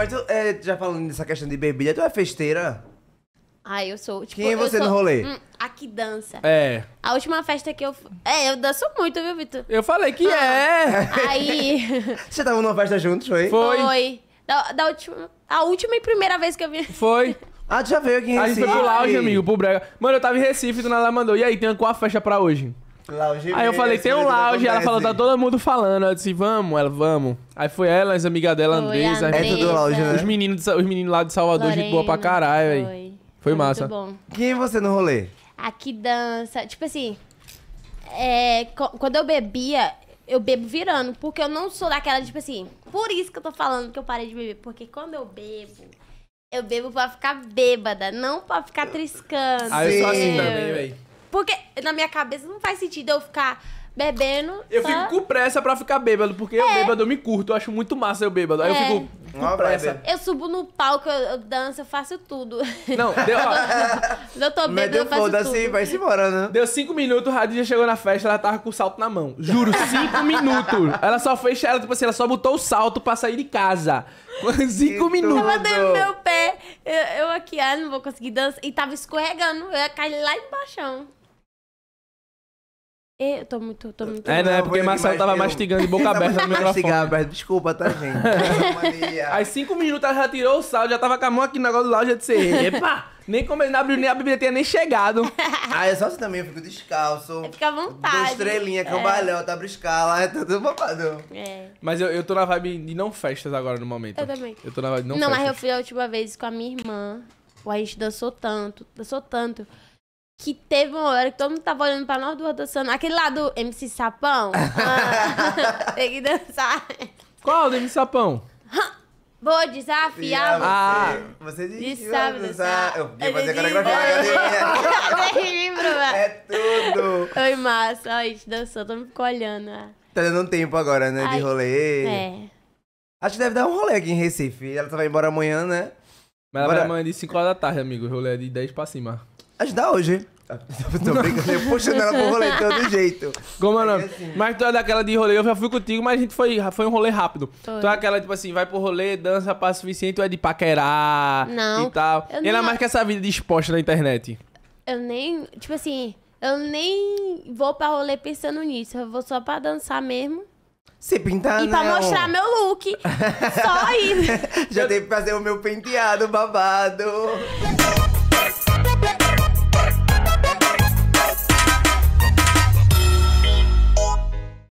mas tu, é, já falando dessa questão de bebida, tu é festeira? Ah, eu sou. Tipo, Quem é eu você sou, no rolê? Hum, a que dança. É. A última festa que eu. É, eu danço muito, viu, Vitor? Eu falei que é. ah, é. Aí. Você tava numa festa juntos, foi? Foi. Foi. Da, da, última, a última e primeira vez que eu vim. Foi. Ah, tu já veio aqui em Recife. A gente foi pro lounge, amigo, pro Brega. Mano, eu tava em Recife, do nada mandou. E aí, tem qual a festa pra hoje? Lounge Aí eu falei, tem um lounge. Ela falou, tá todo mundo falando. Eu disse, vamos, ela, vamos. Aí foi ela, as amigas dela, Foi, Andresa. É tudo lounge, né? Os meninos, os meninos lá de Salvador, gente boa pra caralho, velho. Foi, massa. Muito bom. Quem é você no rolê? Aqui dança. Tipo assim, é, quando eu bebia, eu bebo virando. Porque eu não sou daquela, tipo assim. Por isso que eu tô falando que eu parei de beber. Porque quando eu bebo, eu bebo pra ficar bêbada, não pra ficar triscando. Aí ah, eu sou assim também, velho. Porque na minha cabeça não faz sentido eu ficar bebendo. Eu só... fico com pressa pra ficar bêbado, porque é. eu bêbado eu me curto, eu acho muito massa eu bêbado. Aí é. eu fico com Uma pressa. Eu subo no palco, eu, eu, danço, eu faço tudo. Não, deu. eu tô bêbado, eu faço assim, tudo. Assim, vai se embora, né? Deu cinco minutos, o rádio já chegou na festa, ela tava com o salto na mão. Juro, cinco minutos. Ela só fez, ela, tipo assim, ela só botou o salto pra sair de casa. Cinco que minutos. Ela no meu pé, eu, eu, aqui, ah, não vou conseguir dançar. E tava escorregando, eu ia cair lá embaixo. Eu tô muito, tô muito. É, não, é porque Marcelo tava mastigando de boca aberta no microfone. Desculpa, tá, gente? Aí ah. cinco minutos ela já tirou o sal, já tava com a mão aqui no negócio do lado, já disse, epa, nem como não abriu nem a Bíblia, tinha nem chegado. ah, é só você assim também, eu fico descalço. É, fica à vontade. Duas cambalhão, é. tá é. briscala, é tudo babado. É. Mas eu, eu tô na vibe de não festas agora no momento. Eu também. Eu tô na vibe de não, não festas. Não, mas eu fui a última vez com a minha irmã. A gente dançou tanto, dançou tanto que teve uma hora que todo mundo tava olhando pra nós duas dançando. Aquele lá do MC Sapão. Ah, tem que dançar. Qual do MC Sapão? Vou desafiar você. Ah, você desafia sabe dançar. Eu vi fazer coreografia. Nem lembro, É tudo. Oi, massa. a gente dançou. Todo mundo ficou olhando. Né? Tá dando um tempo agora, né? Ai, de rolê. É. Acho que deve dar um rolê aqui em Recife. Ela tá vai embora amanhã, né? Mas ela Bora. vai amanhã de 5 horas da tarde, amigo. O rolê é de 10 pra cima. Acho que dá hoje. Tá, tô brincando, eu puxando ela pro rolê todo jeito. Como é Assim. Mas tu é daquela de rolê, eu já fui contigo, mas a gente foi, foi um rolê rápido. Foi. Tu é aquela, tipo assim, vai pro rolê, dança, passa o suficiente, ou é de paquerar não, e tal. E Ainda não... É mais que essa vida de exposta na internet. Eu nem, tipo assim, eu nem vou pra rolê pensando nisso. Eu vou só pra dançar mesmo. Se pintar, E pra não. Né, mostrar meu look. só isso. Já eu... teve que fazer o meu penteado babado.